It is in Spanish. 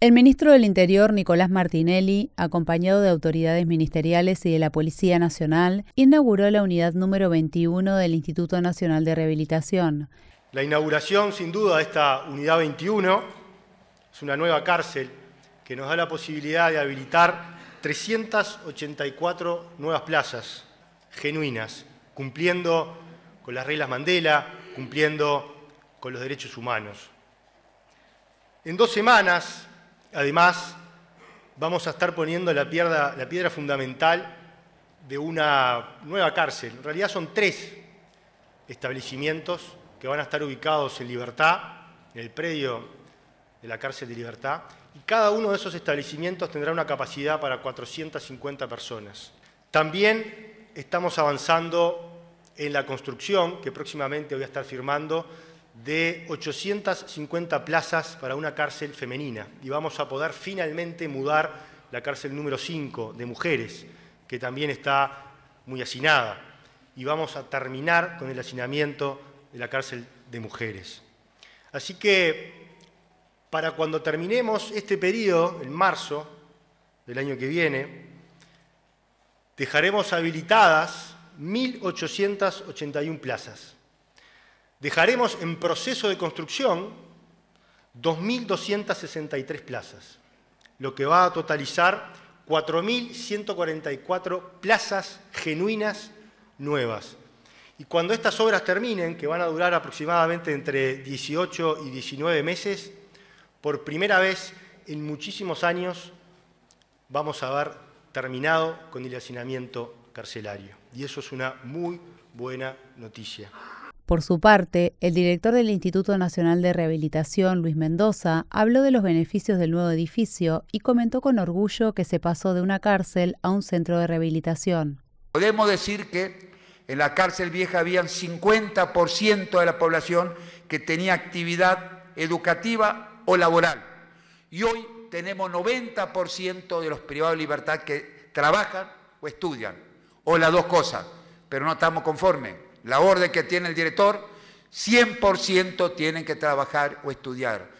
El ministro del Interior, Nicolás Martinelli, acompañado de autoridades ministeriales y de la Policía Nacional, inauguró la unidad número 21 del Instituto Nacional de Rehabilitación. La inauguración, sin duda, de esta unidad 21 es una nueva cárcel que nos da la posibilidad de habilitar 384 nuevas plazas genuinas, cumpliendo con las reglas Mandela, cumpliendo con los derechos humanos. En dos semanas Además, vamos a estar poniendo la piedra, fundamental de una nueva cárcel. En realidad son tres establecimientos que van a estar ubicados en Libertad, en el predio de la cárcel de Libertad, y cada uno de esos establecimientos tendrá una capacidad para 450 personas. También estamos avanzando en la construcción, que próximamente voy a estar firmando, de 850 plazas para una cárcel femenina y vamos a poder finalmente mudar la cárcel número 5 de mujeres, que también está muy hacinada, y vamos a terminar con el hacinamiento de la cárcel de mujeres. Así que para cuando terminemos este periodo, en marzo del año que viene, dejaremos habilitadas 1.881 plazas dejaremos en proceso de construcción 2.263 plazas, lo que va a totalizar 4.144 plazas genuinas nuevas. Y cuando estas obras terminen, que van a durar aproximadamente entre 18 y 19 meses, por primera vez en muchísimos años vamos a haber terminado con el hacinamiento carcelario. Y eso es una muy buena noticia. Por su parte, el director del Instituto Nacional de Rehabilitación, Luis Mendoza, habló de los beneficios del nuevo edificio y comentó con orgullo que se pasó de una cárcel a un centro de rehabilitación. Podemos decir que en la cárcel vieja había 50% de la población que tenía actividad educativa o laboral. Y hoy tenemos 90% de los privados de libertad que trabajan o estudian, o las dos cosas, pero no estamos conformes la orden que tiene el director, 100% tienen que trabajar o estudiar.